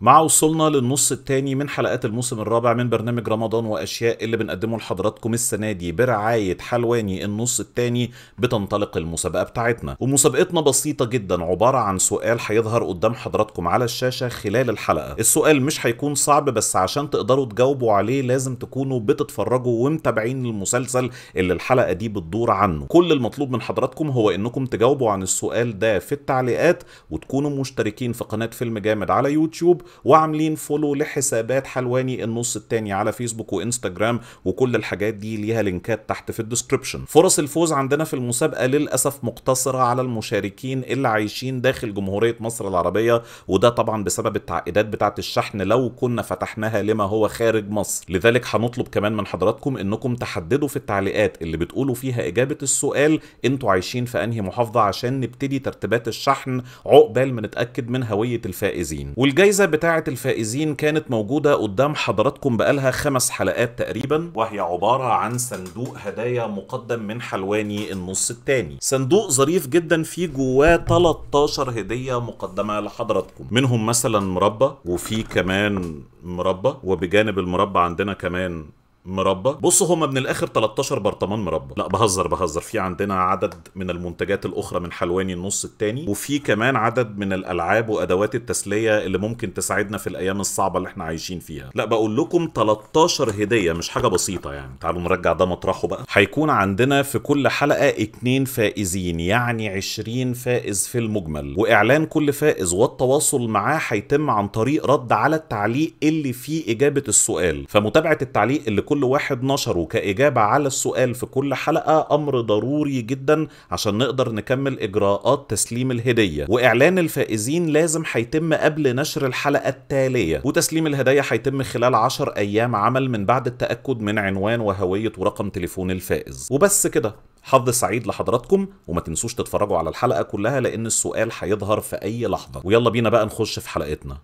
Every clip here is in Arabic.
مع وصولنا للنص الثاني من حلقات الموسم الرابع من برنامج رمضان واشياء اللي بنقدمه لحضراتكم السنه دي برعايه حلواني النص الثاني بتنطلق المسابقه بتاعتنا ومسابقتنا بسيطه جدا عباره عن سؤال هيظهر قدام حضراتكم على الشاشه خلال الحلقه السؤال مش هيكون صعب بس عشان تقدروا تجاوبوا عليه لازم تكونوا بتتفرجوا ومتابعين المسلسل اللي الحلقه دي بتدور عنه كل المطلوب من حضراتكم هو انكم تجاوبوا عن السؤال ده في التعليقات وتكونوا مشتركين في قناه فيلم جامد على يوتيوب وعاملين فولو لحسابات حلواني النص التاني على فيسبوك وانستجرام وكل الحاجات دي ليها لينكات تحت في الديسكربشن فرص الفوز عندنا في المسابقه للاسف مقتصره على المشاركين اللي عايشين داخل جمهوريه مصر العربيه وده طبعا بسبب التعقيدات بتاعه الشحن لو كنا فتحناها لما هو خارج مصر لذلك هنطلب كمان من حضراتكم انكم تحددوا في التعليقات اللي بتقولوا فيها اجابه السؤال انتوا عايشين في انهي محافظه عشان نبتدي ترتيبات الشحن عقبال ما نتاكد من هويه الفائزين والجائزه بتاعة الفائزين كانت موجودة قدام حضراتكم بقالها خمس حلقات تقريبا وهي عبارة عن صندوق هدايا مقدم من حلواني النص التاني صندوق ظريف جدا فيه جواه 13 هدية مقدمة لحضراتكم منهم مثلا مربى وفي كمان مربى وبجانب المربى عندنا كمان مربى بص هما من الاخر 13 برطمان مربى لا بهزر بهزر في عندنا عدد من المنتجات الاخرى من حلواني النص الثاني وفي كمان عدد من الالعاب وادوات التسليه اللي ممكن تساعدنا في الايام الصعبه اللي احنا عايشين فيها لا بقول لكم 13 هديه مش حاجه بسيطه يعني تعالوا نرجع ده مطرحه بقى هيكون عندنا في كل حلقه اثنين فائزين يعني 20 فائز في المجمل واعلان كل فائز والتواصل معاه هيتم عن طريق رد على التعليق اللي فيه اجابه السؤال فمتابعه التعليق اللي كل كل واحد نشره كإجابة على السؤال في كل حلقة أمر ضروري جدا عشان نقدر نكمل إجراءات تسليم الهدية وإعلان الفائزين لازم هيتم قبل نشر الحلقة التالية وتسليم الهدايا هيتم خلال 10 أيام عمل من بعد التأكد من عنوان وهوية ورقم تليفون الفائز وبس كده حظ سعيد لحضراتكم وما تنسوش تتفرجوا على الحلقة كلها لأن السؤال هيظهر في أي لحظة ويلا بينا بقى نخش في حلقتنا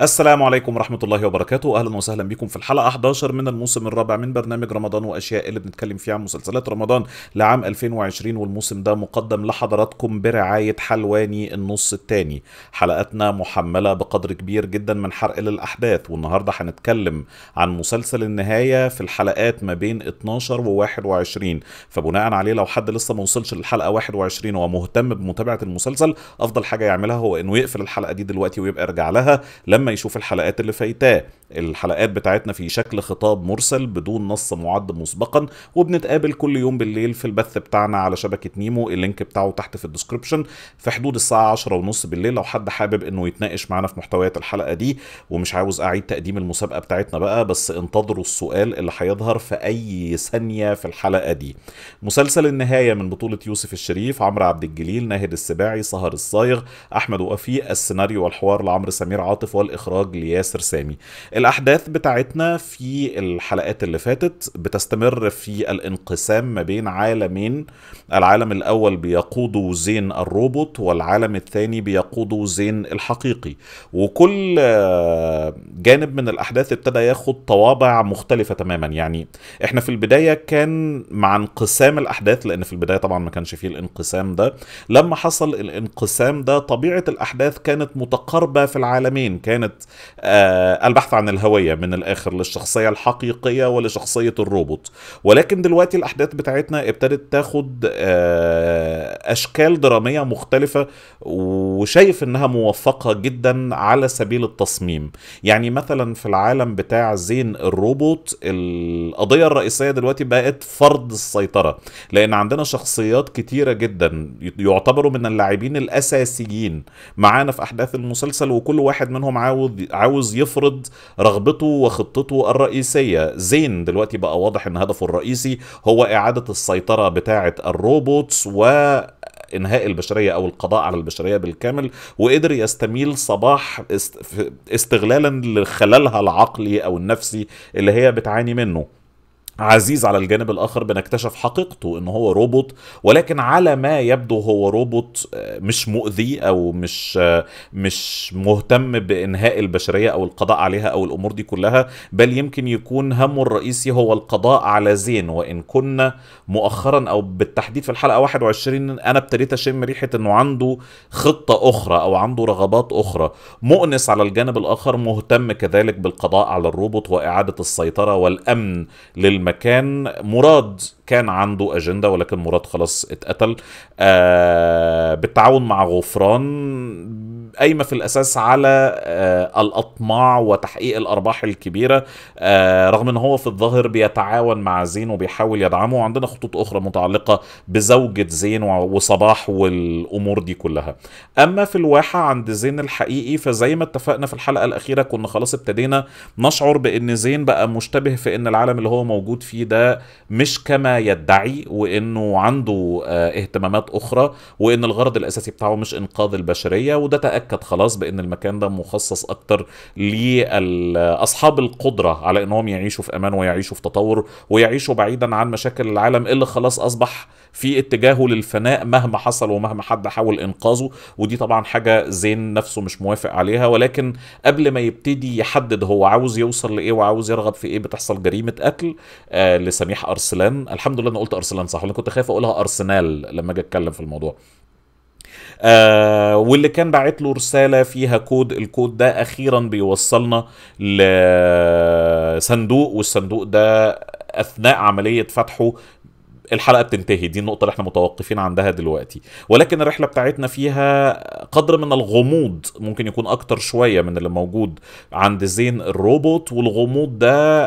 السلام عليكم ورحمة الله وبركاته أهلا وسهلا بكم في الحلقة 11 من الموسم الرابع من برنامج رمضان وأشياء اللي بنتكلم فيها عن مسلسلات رمضان لعام 2020 والموسم ده مقدم لحضراتكم برعاية حلواني النص الثاني حلقاتنا محملة بقدر كبير جدا من حرق للأحداث والنهاردة هنتكلم عن مسلسل النهاية في الحلقات ما بين 12 و 21 فبناء عليه لو حد لسه ما وصلش للحلقة 21 ومهتم بمتابعة المسلسل أفضل حاجة يعملها هو إنه يقفل الحلقة دي دلوقتي ويبقى يرجع لها لما لما يشوف الحلقات اللي فايتاه الحلقات بتاعتنا في شكل خطاب مرسل بدون نص معد مسبقا وبنتقابل كل يوم بالليل في البث بتاعنا على شبكة نيمو اللينك بتاعه تحت في الديسكربشن في حدود الساعة 10 ونص بالليل لو حد حابب انه يتناقش معانا في محتويات الحلقة دي ومش عاوز اعيد تقديم المسابقة بتاعتنا بقى بس انتظروا السؤال اللي هيظهر في اي ثانية في الحلقة دي مسلسل النهاية من بطولة يوسف الشريف عمرو عبد الجليل ناهد السباعي سهر الصايغ احمد وفيق السيناريو والحوار لعمرو سمير عاطف وال اخراج لياسر سامي الاحداث بتاعتنا في الحلقات اللي فاتت بتستمر في الانقسام ما بين عالمين العالم الاول بيقوده زين الروبوت والعالم الثاني بيقوده زين الحقيقي وكل جانب من الاحداث ابتدى ياخد طوابع مختلفه تماما يعني احنا في البدايه كان مع انقسام الاحداث لان في البدايه طبعا ما كانش فيه الانقسام ده لما حصل الانقسام ده طبيعه الاحداث كانت متقاربه في العالمين كانت ترجمه آه، البحث عن الهويه من الاخر للشخصيه الحقيقيه ولشخصيه الروبوت ولكن دلوقتي الاحداث بتاعتنا ابتدت تاخد آه، اشكال دراميه مختلفه وشايف انها موفقه جدا على سبيل التصميم يعني مثلا في العالم بتاع زين الروبوت القضيه الرئيسيه دلوقتي بقت فرض السيطره لان عندنا شخصيات كتيره جدا يعتبروا من اللاعبين الاساسيين معانا في احداث المسلسل وكل واحد منهم عاوز عاوز يفرض رغبته وخطته الرئيسيه زين دلوقتي بقى واضح ان هدفه الرئيسي هو اعاده السيطره بتاعه الروبوتس و انهاء البشريه او القضاء على البشريه بالكامل وقدر يستميل صباح استغلالا لخلالها العقلي او النفسي اللي هي بتعاني منه عزيز على الجانب الاخر بنكتشف حقيقته ان هو روبوت ولكن على ما يبدو هو روبوت آه، مش مؤذي او مش آه، مش مهتم بانهاء البشريه او القضاء عليها او الامور دي كلها بل يمكن يكون همه الرئيسي هو القضاء على زين وان كنا مؤخرا او بالتحديد في الحلقه 21 انا ابتديت اشم ريحه انه عنده خطه اخرى او عنده رغبات اخرى مؤنس على الجانب الاخر مهتم كذلك بالقضاء على الروبوت واعاده السيطره والامن لل مكان مراد كان عنده أجندة ولكن مراد خلاص اتقتل آه بالتعاون مع غفران قايمة في الأساس على آه الأطماع وتحقيق الأرباح الكبيرة آه رغم أن هو في الظاهر بيتعاون مع زين وبيحاول يدعمه وعندنا خطوط أخرى متعلقة بزوجة زين وصباح والأمور دي كلها أما في الواحة عند زين الحقيقي فزي ما اتفقنا في الحلقة الأخيرة كنا خلاص ابتدينا نشعر بأن زين بقى مشتبه في أن العالم اللي هو موجود فيه ده مش كما يدعي وانه عنده آه، اهتمامات اخرى وان الغرض الاساسي بتاعه مش انقاذ البشريه وده تاكد خلاص بان المكان ده مخصص اكتر لاصحاب القدره على انهم يعيشوا في امان ويعيشوا في تطور ويعيشوا بعيدا عن مشاكل العالم اللي خلاص اصبح في اتجاهه للفناء مهما حصل ومهما حد حاول انقاذه ودي طبعا حاجه زين نفسه مش موافق عليها ولكن قبل ما يبتدي يحدد هو عاوز يوصل لايه وعاوز يرغب في ايه بتحصل جريمه قتل آه لسميح ارسلان الحمد لله انا قلت ارسلان صح ولا كنت خايف اقولها ارسنال لما اجي اتكلم في الموضوع آه واللي كان باعت له رسالة فيها كود الكود ده أخيرا بيوصلنا لصندوق والصندوق ده اثناء عمليه فتحه الحلقه بتنتهي دي النقطه اللي احنا متوقفين عندها دلوقتي ولكن الرحله بتاعتنا فيها قدر من الغموض ممكن يكون اكتر شويه من اللي موجود عند زين الروبوت والغموض ده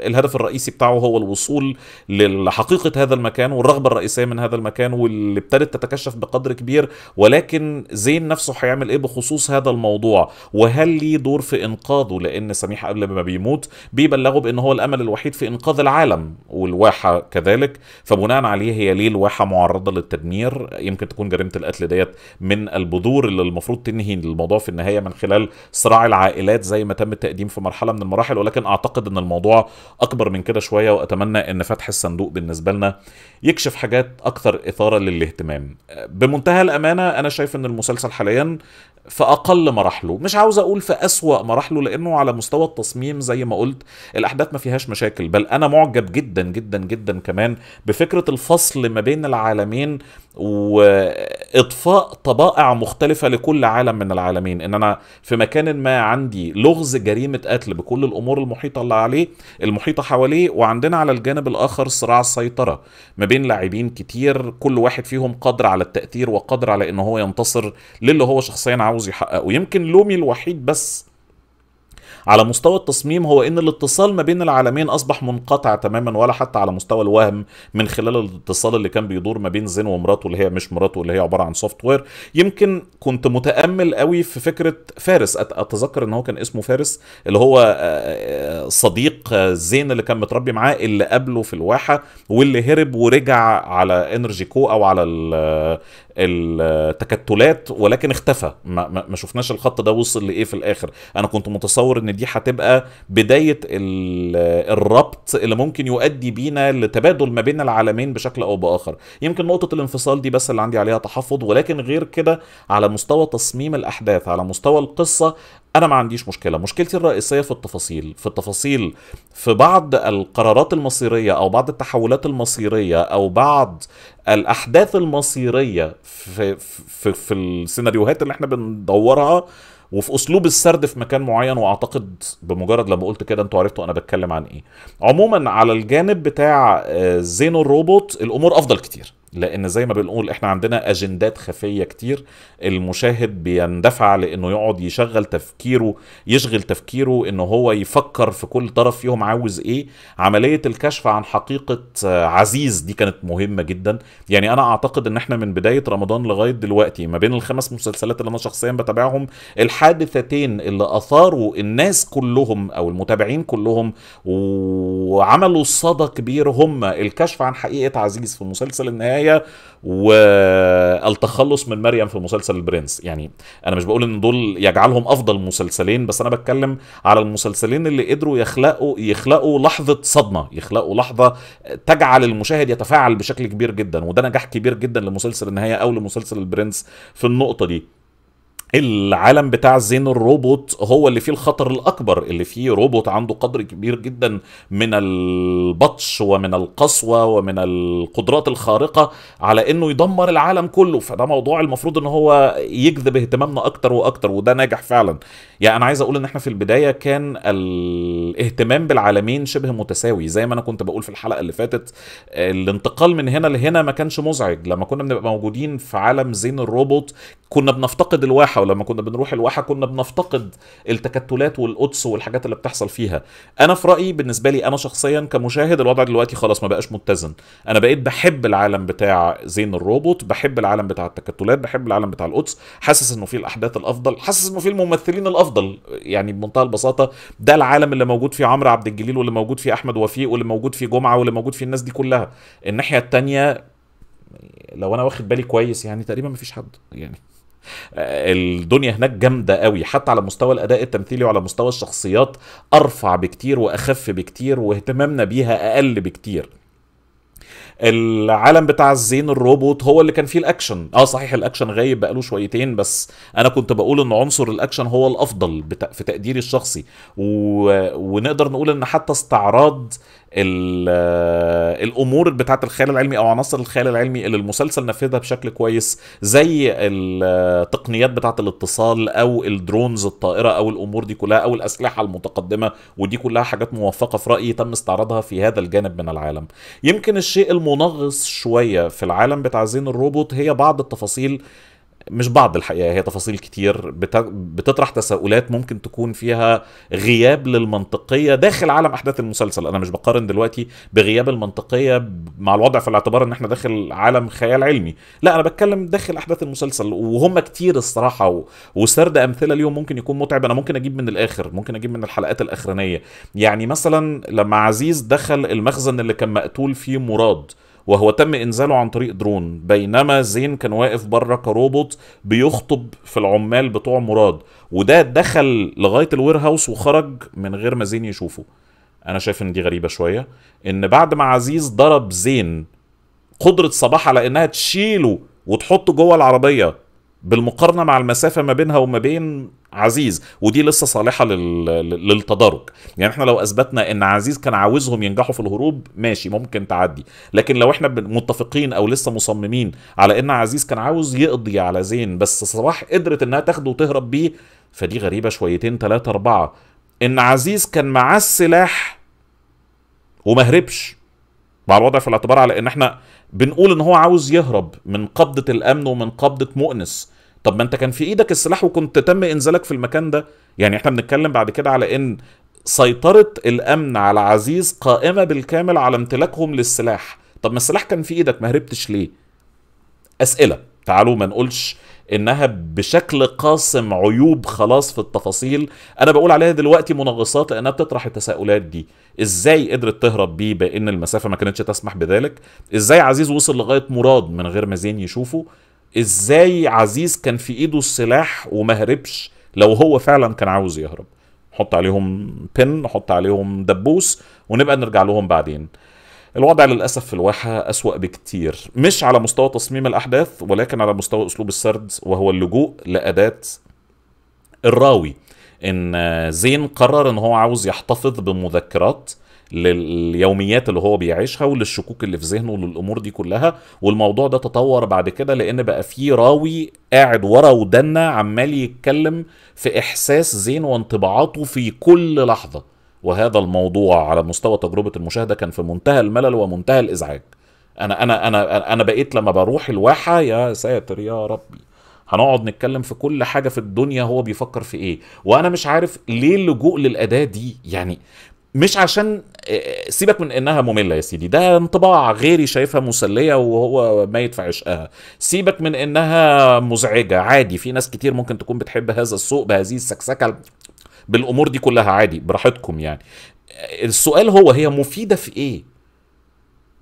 الهدف الرئيسي بتاعه هو الوصول لحقيقه هذا المكان والرغبه الرئيسيه من هذا المكان واللي ابتدت تتكشف بقدر كبير ولكن زين نفسه هيعمل ايه بخصوص هذا الموضوع وهل ليه دور في انقاذه لان سميح قبل ما بيموت بيبلغه بان هو الامل الوحيد في انقاذ العالم والواحه كذلك فبناء عليه هي ليه الواحه معرضه للتدمير يمكن تكون جريمه القتل ديت من البذور اللي المفروض تنهي الموضوع في النهايه من خلال صراع العائلات زي ما تم التقديم في مرحله من المراحل ولكن اعتقد ان الموضوع اكبر من كده شويه واتمنى ان فتح الصندوق بالنسبه لنا يكشف حاجات اكثر اثاره للاهتمام بمنتهى الامانه انا شايف ان المسلسل حاليا في اقل مراحله مش عاوز اقول في اسوا مراحله لانه على مستوى التصميم زي ما قلت الاحداث ما فيهاش مشاكل بل انا معجب جدا جدا جدا كمان بفكره الفصل ما بين العالمين وإضفاء طبائع مختلفه لكل عالم من العالمين ان انا في مكان ما عندي لغز جريمه قتل بكل الامور المحيطه اللي عليه المحيطه حواليه وعندنا على الجانب الاخر صراع السيطره ما بين لاعبين كتير كل واحد فيهم قادر على التاثير وقادر على ان هو ينتصر للي هو شخصيا عاوز يحققه يمكن لومي الوحيد بس على مستوى التصميم هو ان الاتصال ما بين العالمين اصبح منقطع تماما ولا حتى على مستوى الوهم من خلال الاتصال اللي كان بيدور ما بين زين ومراته اللي هي مش مراته اللي هي عباره عن سوفت وير يمكن كنت متامل قوي في فكره فارس اتذكر ان هو كان اسمه فارس اللي هو آه، آه، صديق آه، زين اللي كان متربي معاه اللي قابله في الواحه واللي هرب ورجع على انرجي كو او على التكتلات ولكن اختفى ما, ما شفناش الخط ده وصل لايه في الاخر انا كنت متصور ان دي هتبقى بدايه الربط اللي ممكن يؤدي بينا لتبادل ما بين العالمين بشكل او باخر يمكن نقطه الانفصال دي بس اللي عندي عليها تحفظ ولكن غير كده على مستوى تصميم الاحداث على مستوى القصه انا ما عنديش مشكله مشكلتي الرئيسيه في التفاصيل في التفاصيل في بعض القرارات المصيريه او بعض التحولات المصيريه او بعض الاحداث المصيريه في في, في السيناريوهات اللي احنا بندورها وفي اسلوب السرد في مكان معين واعتقد بمجرد لما قلت كده انتوا عرفتوا انا بتكلم عن ايه عموما على الجانب بتاع آه، زينو الروبوت الامور افضل كتير لان زي ما بنقول احنا عندنا اجندات خفيه كتير المشاهد بيندفع لانه يقعد يشغل تفكيره يشغل تفكيره ان هو يفكر في كل طرف فيهم عاوز ايه عمليه الكشف عن حقيقه عزيز دي كانت مهمه جدا يعني انا اعتقد ان احنا من بدايه رمضان لغايه دلوقتي ما بين الخمس مسلسلات اللي انا شخصيا بتابعهم الحادثتين اللي اثاروا الناس كلهم او المتابعين كلهم وعملوا صدى كبير هم الكشف عن حقيقه عزيز في مسلسل النهايه النهايه والتخلص من مريم في مسلسل البرنس يعني انا مش بقول ان دول يجعلهم افضل مسلسلين بس انا بتكلم على المسلسلين اللي قدروا يخلقوا يخلقوا لحظه صدمه يخلقوا لحظه تجعل المشاهد يتفاعل بشكل كبير جدا وده نجاح كبير جدا لمسلسل النهايه او لمسلسل البرنس في النقطه دي العالم بتاع زين الروبوت هو اللي فيه الخطر الاكبر اللي فيه روبوت عنده قدر كبير جدا من البطش ومن القسوه ومن القدرات الخارقه على انه يدمر العالم كله فده موضوع المفروض ان هو يجذب اهتمامنا اكتر واكتر وده ناجح فعلا يعني انا عايز اقول ان احنا في البدايه كان الاهتمام بالعالمين شبه متساوي زي ما انا كنت بقول في الحلقه اللي فاتت الانتقال من هنا لهنا ما كانش مزعج لما كنا بنبقى موجودين في عالم زين الروبوت كنا بنفتقد الواحد الواحه ولما كنا بنروح الواحه كنا بنفتقد التكتلات والقدس والحاجات اللي بتحصل فيها انا في رايي بالنسبه لي انا شخصيا كمشاهد الوضع دلوقتي خلاص ما بقاش متزن انا بقيت بحب العالم بتاع زين الروبوت بحب العالم بتاع التكتلات بحب العالم بتاع القدس حاسس انه في الاحداث الافضل حاسس انه في الممثلين الافضل يعني بمنتهى البساطه ده العالم اللي موجود فيه عمرو عبد الجليل واللي موجود فيه احمد وفيق واللي موجود فيه جمعه واللي موجود فيه الناس دي كلها الناحيه الثانيه لو انا واخد بالي كويس يعني تقريبا مفيش حد يعني آه، الدنيا هناك جامده قوي حتى على مستوى الاداء التمثيلي وعلى مستوى الشخصيات ارفع بكتير واخف بكتير واهتمامنا بيها اقل بكتير العالم بتاع الزين الروبوت هو اللي كان فيه الاكشن اه صحيح الاكشن غايب بقاله شويتين بس انا كنت بقول ان عنصر الاكشن هو الافضل في تقديري الشخصي و... ونقدر نقول ان حتى استعراض آه، الامور بتاعه الخيال العلمي او عناصر الخيال العلمي اللي المسلسل نفذها بشكل كويس زي التقنيات آه، بتاعه الاتصال او الدرونز الطائره او الامور دي كلها او الاسلحه المتقدمه ودي كلها حاجات موفقه في رايي تم استعراضها في هذا الجانب من العالم يمكن الشيء المنغص شويه في العالم بتاع زين الروبوت هي بعض التفاصيل مش بعض الحقيقه يعني هي تفاصيل كتير بتطرح تساؤلات ممكن تكون فيها غياب للمنطقيه داخل عالم احداث المسلسل انا مش بقارن دلوقتي بغياب المنطقيه مع الوضع في الاعتبار ان احنا داخل عالم خيال علمي لا انا بتكلم داخل احداث المسلسل وهم كتير الصراحه وسرد امثله ليهم ممكن يكون متعب انا ممكن اجيب من الاخر ممكن اجيب من الحلقات الاخرانيه يعني مثلا لما عزيز دخل المخزن اللي كان مقتول فيه مراد وهو تم انزاله عن طريق درون بينما زين كان واقف بره كروبوت بيخطب في العمال بتوع مراد وده دخل لغايه الوير هاوس وخرج من غير ما زين يشوفه انا شايف ان دي غريبه شويه ان بعد ما عزيز ضرب زين قدره صباح على انها تشيله وتحطه جوه العربيه بالمقارنة مع المسافة ما بينها وما بين عزيز ودي لسه صالحة للتدرج يعني احنا لو اثبتنا ان عزيز كان عاوزهم ينجحوا في الهروب ماشي ممكن تعدي لكن لو احنا متفقين او لسه مصممين على ان عزيز كان عاوز يقضي على زين بس صلاح قدرت انها تاخده وتهرب بيه فدي غريبة شويتين ثلاثة اربعة ان عزيز كان معاه السلاح وما هربش مع الوضع في الاعتبار على ان احنا بنقول ان هو عاوز يهرب من قبضة الامن ومن قبضة مؤنس طب ما انت كان في ايدك السلاح وكنت تم انزالك في المكان ده يعني احنا بنتكلم بعد كده على ان سيطرة الامن على عزيز قائمة بالكامل على امتلاكهم للسلاح طب ما السلاح كان في ايدك ما هربتش ليه اسئلة تعالوا ما نقولش انها بشكل قاسم عيوب خلاص في التفاصيل انا بقول عليها دلوقتي منغصات لانها بتطرح التساؤلات دي ازاي قدرت تهرب بيه بان المسافه ما كانتش تسمح بذلك ازاي عزيز وصل لغايه مراد من غير ما زين يشوفه ازاي عزيز كان في ايده السلاح وما هربش لو هو فعلا كان عاوز يهرب نحط عليهم بن نحط عليهم دبوس ونبقى نرجع لهم بعدين الوضع للأسف في الواحة أسوأ بكتير مش على مستوى تصميم الأحداث ولكن على مستوى أسلوب السرد وهو اللجوء لأداة الراوي إن زين قرر إن هو عاوز يحتفظ بمذكرات لليوميات اللي هو بيعيشها وللشكوك اللي في ذهنه وللامور دي كلها والموضوع ده تطور بعد كده لان بقى في راوي قاعد ورا ودنا عمال يتكلم في احساس زين وانطباعاته في كل لحظه وهذا الموضوع على مستوى تجربه المشاهده كان في منتهى الملل ومنتهى الازعاج انا انا انا انا بقيت لما بروح الواحه يا ساتر يا ربي هنقعد نتكلم في كل حاجه في الدنيا هو بيفكر في ايه وانا مش عارف ليه اللجوء للاداه دي يعني مش عشان آه، آه، سيبك من انها ممله يا سيدي ده انطباع غيري شايفها مسليه وهو ميت في عشقها سيبك من انها مزعجه عادي في ناس كتير ممكن تكون بتحب هذا السوق بهذه السكسكه بالامور دي كلها عادي براحتكم يعني آه، السؤال هو هي مفيده في ايه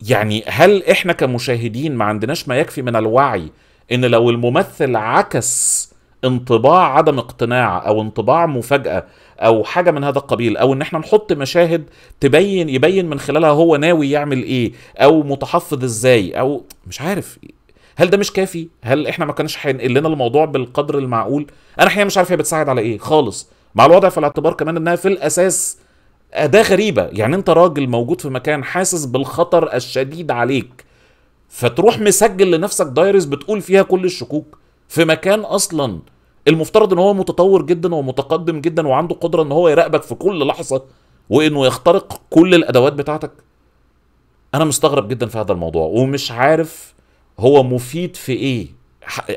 يعني هل احنا كمشاهدين ما عندناش ما يكفي من الوعي ان لو الممثل عكس انطباع عدم اقتناع او انطباع مفاجاه او حاجه من هذا القبيل او ان احنا نحط مشاهد تبين يبين من خلالها هو ناوي يعمل ايه او متحفظ ازاي او مش عارف هل ده مش كافي هل احنا ما كانش هينقل لنا الموضوع بالقدر المعقول انا حقيقه مش عارف هي بتساعد على ايه خالص مع الوضع في الاعتبار كمان انها في الاساس اداه غريبه يعني انت راجل موجود في مكان حاسس بالخطر الشديد عليك فتروح مسجل لنفسك دايريز بتقول فيها كل الشكوك في مكان اصلا المفترض ان هو متطور جدا ومتقدم جدا وعنده قدره ان هو يراقبك في كل لحظه وانه يخترق كل الادوات بتاعتك انا مستغرب جدا في هذا الموضوع ومش عارف هو مفيد في ايه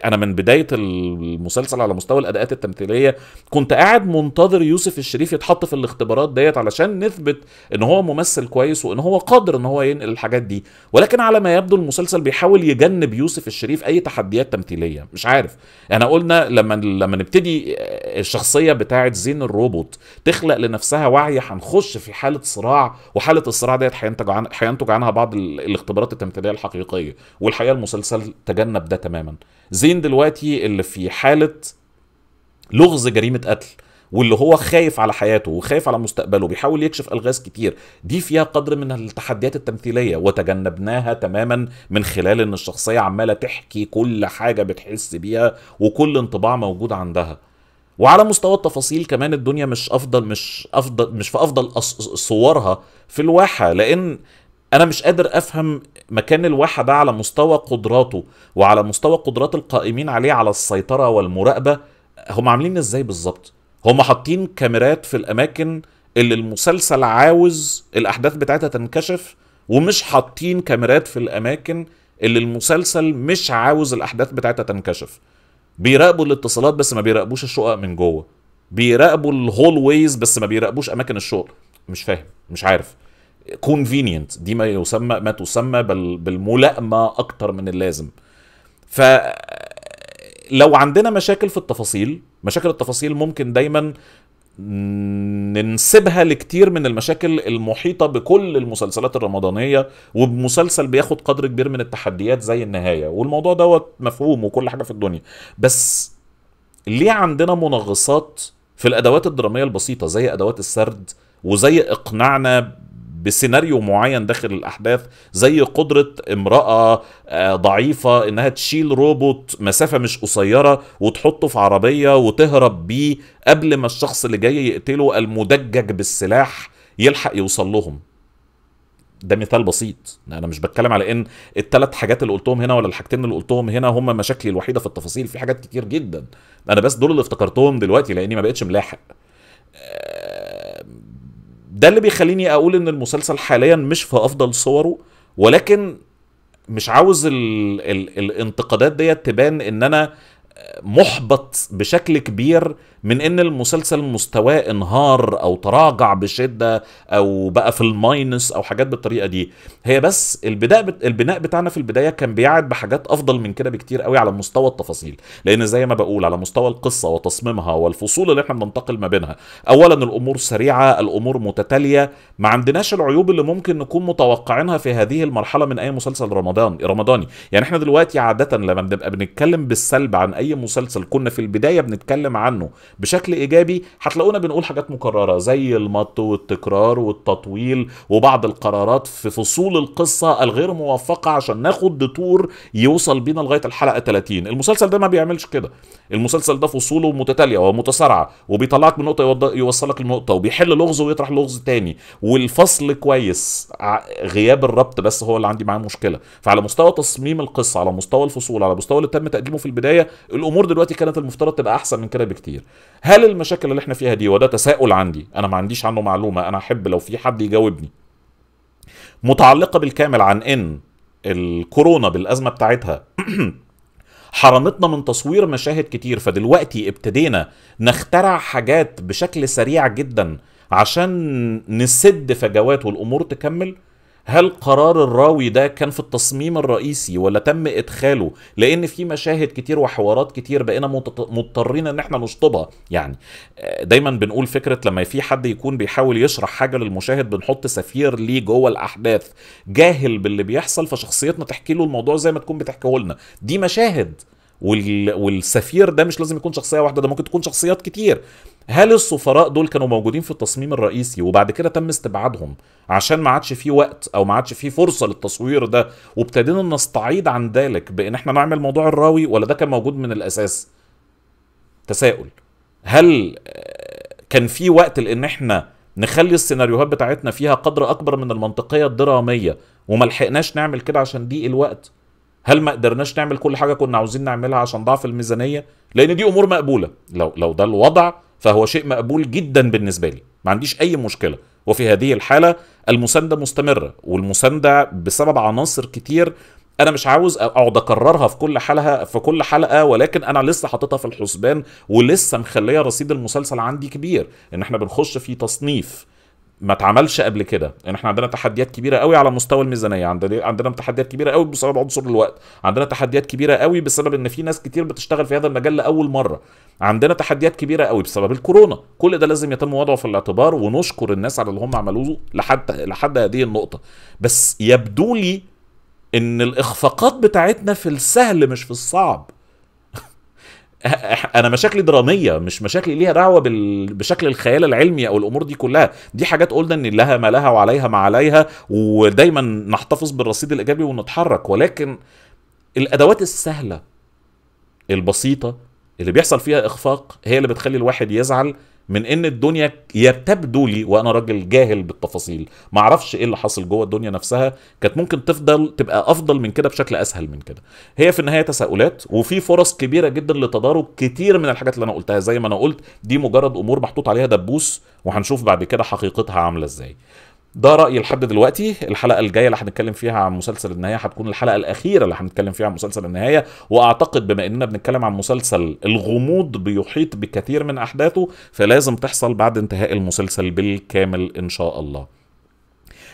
انا من بدايه المسلسل على مستوى الاداءات التمثيليه كنت قاعد منتظر يوسف الشريف يتحط في الاختبارات ديت علشان نثبت ان هو ممثل كويس وان هو قادر ان هو ينقل الحاجات دي ولكن على ما يبدو المسلسل بيحاول يجنب يوسف الشريف اي تحديات تمثيليه مش عارف انا قلنا لما لما نبتدي آه، الشخصيه بتاعه زين الروبوت تخلق لنفسها وعي هنخش في حاله صراع وحاله الصراع ديت هينتج عن هينتج عنها بعض الاختبارات التمثيليه الحقيقيه والحقيقه المسلسل تجنب ده تماما زين دلوقتي اللي في حاله لغز جريمه قتل واللي هو خايف على حياته وخايف على مستقبله بيحاول يكشف الغاز كتير دي فيها قدر من التحديات التمثيليه وتجنبناها تماما من خلال ان الشخصيه عماله تحكي كل حاجه بتحس بيها وكل انطباع موجود عندها وعلى مستوى التفاصيل كمان الدنيا مش افضل مش افضل مش في افضل صورها في الواحه لان انا مش قادر افهم مكان الواحد ده على مستوى قدراته وعلى مستوى قدرات القائمين عليه على السيطره والمراقبه هم عاملين ازاي بالظبط هم حاطين كاميرات في الاماكن اللي المسلسل عاوز الاحداث بتاعتها تنكشف ومش حاطين كاميرات في الاماكن اللي المسلسل مش عاوز الاحداث بتاعتها تنكشف بيراقبوا الاتصالات بس ما بيراقبوش الشقق من جوه بيراقبوا الهول ويز بس ما بيراقبوش اماكن الشغل مش فاهم مش عارف كونفينينت دي ما يسمى ما تسمى بالملائمه اكتر من اللازم ف لو عندنا مشاكل في التفاصيل مشاكل التفاصيل ممكن دايما ننسبها لكتير من المشاكل المحيطة بكل المسلسلات الرمضانية وبمسلسل بياخد قدر كبير من التحديات زي النهاية والموضوع دوت مفهوم وكل حاجة في الدنيا بس ليه عندنا منغصات في الأدوات الدرامية البسيطة زي أدوات السرد وزي إقناعنا بسيناريو معين داخل الاحداث زي قدره امراه آه، ضعيفه انها تشيل روبوت مسافه مش قصيره وتحطه في عربيه وتهرب بيه قبل ما الشخص اللي جاي يقتله المدجج بالسلاح يلحق يوصل لهم ده مثال بسيط انا مش بتكلم على ان الثلاث حاجات اللي قلتهم هنا ولا الحاجتين اللي قلتهم هنا هم مشاكلي الوحيده في التفاصيل في حاجات كتير جدا انا بس دول اللي افتكرتهم دلوقتي لاني ما بقتش ملاحق آه، ده اللي بيخليني اقول ان المسلسل حاليا مش في افضل صوره ولكن مش عاوز الـ الـ الانتقادات ديت تبان ان انا محبط بشكل كبير من ان المسلسل مستواه انهار او تراجع بشده او بقى في الماينس او حاجات بالطريقه دي هي بس البداء البناء بتاعنا في البدايه كان بيعد بحاجات افضل من كده بكتير قوي على مستوى التفاصيل لان زي ما بقول على مستوى القصه وتصميمها والفصول اللي احنا بننتقل ما بينها اولا الامور سريعه الامور متتاليه ما عندناش العيوب اللي ممكن نكون متوقعينها في هذه المرحله من اي مسلسل رمضان رمضاني يعني احنا دلوقتي عاده لما بنبقى بنتكلم بالسلب عن اي مسلسل كنا في البدايه بنتكلم عنه بشكل ايجابي هتلاقونا بنقول حاجات مكرره زي المط والتكرار والتطويل وبعض القرارات في فصول القصه الغير موفقه عشان ناخد دتور يوصل بينا لغايه الحلقه 30 المسلسل ده ما بيعملش كده المسلسل ده فصوله متتاليه ومتسارعه وبيطلعك من نقطه يوصلك لنقطه وبيحل لغز ويطرح لغز تاني والفصل كويس غياب الربط بس هو اللي عندي معاه مشكله فعلى مستوى تصميم القصه على مستوى الفصول على مستوى اللي تم تقديمه في البدايه الامور دلوقتي كانت المفترض تبقى احسن من كده بكتير هل المشاكل اللي احنا فيها دي وده تساؤل عندي انا ما عنديش عنه معلومه انا احب لو في حد يجاوبني متعلقه بالكامل عن ان الكورونا بالازمه بتاعتها حرمتنا من تصوير مشاهد كتير فدلوقتي ابتدينا نخترع حاجات بشكل سريع جدا عشان نسد فجوات والامور تكمل هل قرار الراوي ده كان في التصميم الرئيسي ولا تم ادخاله لان في مشاهد كتير وحوارات كتير بقينا مضطرين ان احنا نشطبها يعني آه، دايما بنقول فكره لما في حد يكون بيحاول يشرح حاجه للمشاهد بنحط سفير ليه جوه الاحداث جاهل باللي بيحصل فشخصيتنا تحكي له الموضوع زي ما تكون بتحكيه لنا دي مشاهد وال... والسفير ده مش لازم يكون شخصيه واحده ده ممكن تكون شخصيات كتير هل السفراء دول كانوا موجودين في التصميم الرئيسي وبعد كده تم استبعادهم عشان ما عادش فيه وقت او ما عادش فيه فرصه للتصوير ده وابتدينا نستعيد عن ذلك بان احنا نعمل موضوع الراوي ولا ده كان موجود من الاساس تساؤل هل كان في وقت لان احنا نخلي السيناريوهات بتاعتنا فيها قدر اكبر من المنطقيه الدراميه وما لحقناش نعمل كده عشان ضيق الوقت هل ما قدرناش نعمل كل حاجه كنا عاوزين نعملها عشان ضعف الميزانيه لان دي امور مقبوله لو لو ده الوضع فهو شيء مقبول جدا بالنسبه لي ما عنديش اي مشكله وفي هذه الحاله المسانده مستمره والمسانده بسبب عناصر كتير انا مش عاوز اقعد اكررها في كل حلقه في كل حلقه ولكن انا لسه حاططها في الحسبان ولسه مخليه رصيد المسلسل عندي كبير ان احنا بنخش في تصنيف ما اتعملش قبل كده يعني احنا عندنا تحديات كبيره قوي على مستوى الميزانيه عندنا عندنا تحديات كبيره قوي بسبب عنصر الوقت عندنا تحديات كبيره قوي بسبب ان في ناس كتير بتشتغل في هذا المجال لاول مره عندنا تحديات كبيره قوي بسبب الكورونا كل ده لازم يتم وضعه في الاعتبار ونشكر الناس على اللي هم عملوه لحد لحد هذه النقطه بس يبدو لي ان الاخفاقات بتاعتنا في السهل مش في الصعب انا مشاكلي دراميه مش مشاكلي ليها دعوه بال... بشكل الخيال العلمي او الامور دي كلها دي حاجات قلنا ان لها ما لها وعليها ما عليها ودايما نحتفظ بالرصيد الايجابي ونتحرك ولكن الادوات السهله البسيطه اللي بيحصل فيها اخفاق هي اللي بتخلي الواحد يزعل من ان الدنيا يتبدو لي وانا راجل جاهل بالتفاصيل ما اعرفش ايه اللي حاصل جوه الدنيا نفسها كانت ممكن تفضل تبقى افضل من كده بشكل اسهل من كده هي في النهايه تساؤلات وفي فرص كبيره جدا لتضارب كتير من الحاجات اللي انا قلتها زي ما انا قلت دي مجرد امور محطوط عليها دبوس وهنشوف بعد كده حقيقتها عامله ازاي ده رايي لحد دلوقتي الحلقه الجايه اللي هنتكلم فيها عن مسلسل النهايه هتكون الحلقه الاخيره اللي هنتكلم فيها عن مسلسل النهايه واعتقد بما اننا بنتكلم عن مسلسل الغموض بيحيط بكثير من احداثه فلازم تحصل بعد انتهاء المسلسل بالكامل ان شاء الله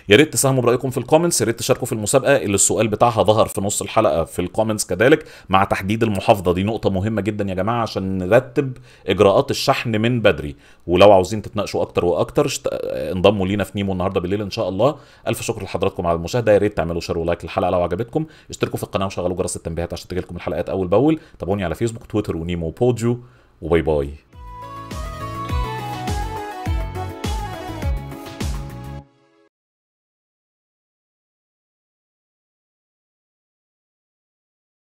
يا ريت تساهموا برايكم في الكومنتس يا ريت تشاركوا في المسابقه اللي السؤال بتاعها ظهر في نص الحلقه في الكومنتس كذلك مع تحديد المحافظه دي نقطه مهمه جدا يا جماعه عشان نرتب اجراءات الشحن من بدري ولو عاوزين تتناقشوا اكتر واكتر شت... آه، انضموا لينا في نيمو النهارده بالليل ان شاء الله الف شكر لحضراتكم على المشاهده يا ريت تعملوا شير ولايك للحلقه لو عجبتكم اشتركوا في القناه وشغلوا جرس التنبيهات عشان تجيلكم الحلقات اول باول تابعوني على فيسبوك تويتر ونيمو بوديو وباي باي